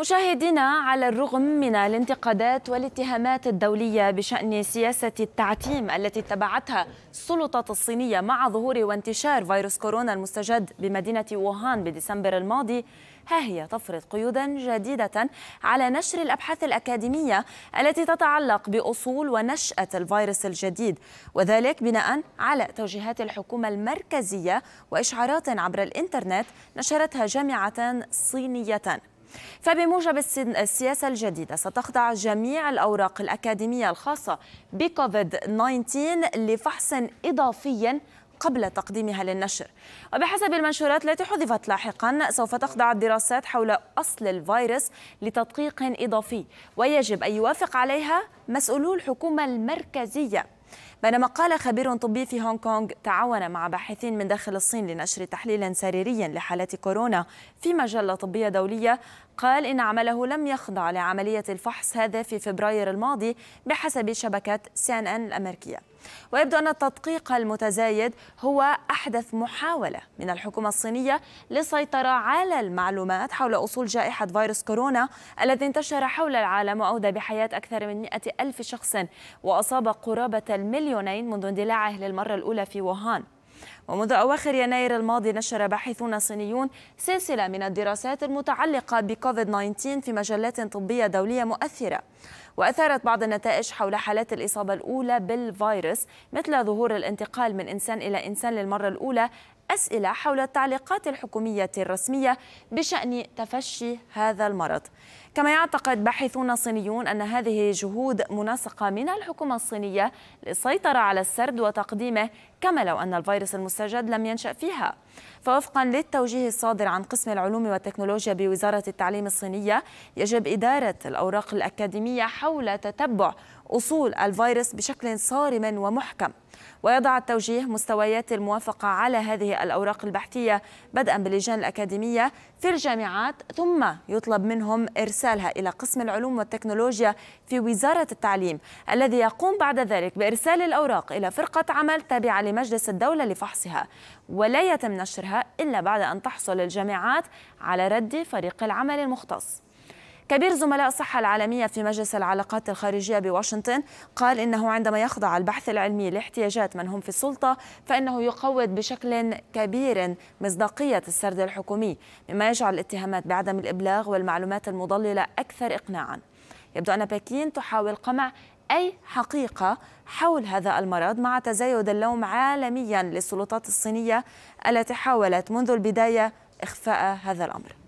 مشاهدينا على الرغم من الانتقادات والاتهامات الدولية بشأن سياسة التعتيم التي اتبعتها السلطة الصينية مع ظهور وانتشار فيروس كورونا المستجد بمدينة ووهان بديسمبر الماضي ها هي تفرض قيودا جديدة على نشر الأبحاث الأكاديمية التي تتعلق بأصول ونشأة الفيروس الجديد وذلك بناء على توجيهات الحكومة المركزية وإشعارات عبر الإنترنت نشرتها جامعة صينية فبموجب السياسة الجديدة ستخضع جميع الأوراق الأكاديمية الخاصة بكوفيد 19 لفحص إضافي قبل تقديمها للنشر وبحسب المنشورات التي حذفت لاحقا سوف تخضع الدراسات حول أصل الفيروس لتدقيق إضافي ويجب أن يوافق عليها مسؤولو الحكومة المركزية بينما قال خبير طبي في هونغ كونغ تعاون مع باحثين من داخل الصين لنشر تحليل سريري لحالة كورونا في مجلة طبية دولية قال إن عمله لم يخضع لعملية الفحص هذا في فبراير الماضي بحسب شبكة سي ان ان الأمريكية ويبدو أن التدقيق المتزايد هو أحدث محاولة من الحكومة الصينية للسيطرة على المعلومات حول أصول جائحة فيروس كورونا الذي انتشر حول العالم وأودى بحياة أكثر من مئة ألف شخص وأصاب قرابة المليون مليونين منذ اندلاعه للمرة الأولى في ووهان ومنذ أواخر يناير الماضي نشر باحثون صينيون سلسلة من الدراسات المتعلقة بكوفيد 19 في مجلات طبية دولية مؤثرة وأثارت بعض النتائج حول حالات الإصابة الأولى بالفيروس مثل ظهور الانتقال من إنسان إلى إنسان للمرة الأولى أسئلة حول التعليقات الحكومية الرسمية بشأن تفشي هذا المرض كما يعتقد باحثون صينيون أن هذه جهود منسقة من الحكومة الصينية للسيطرة على السرد وتقديمه كما لو أن الفيروس المستجد لم ينشأ فيها فوفقا للتوجيه الصادر عن قسم العلوم والتكنولوجيا بوزارة التعليم الصينية يجب إدارة الأوراق الأكاديمية حول تتبع أصول الفيروس بشكل صارم ومحكم ويضع التوجيه مستويات الموافقة على هذه الأوراق البحثية بدءا باللجان الأكاديمية في الجامعات ثم يطلب منهم إرسال وإرسالها إلى قسم العلوم والتكنولوجيا في وزارة التعليم الذي يقوم بعد ذلك بإرسال الأوراق إلى فرقة عمل تابعة لمجلس الدولة لفحصها ولا يتم نشرها إلا بعد أن تحصل الجامعات على رد فريق العمل المختص كبير زملاء الصحة العالمية في مجلس العلاقات الخارجية بواشنطن قال إنه عندما يخضع البحث العلمي لاحتياجات من هم في السلطة فإنه يقوض بشكل كبير مصداقية السرد الحكومي مما يجعل الاتهامات بعدم الإبلاغ والمعلومات المضللة أكثر إقناعا يبدو أن بكين تحاول قمع أي حقيقة حول هذا المرض مع تزايد اللوم عالميا للسلطات الصينية التي حاولت منذ البداية إخفاء هذا الأمر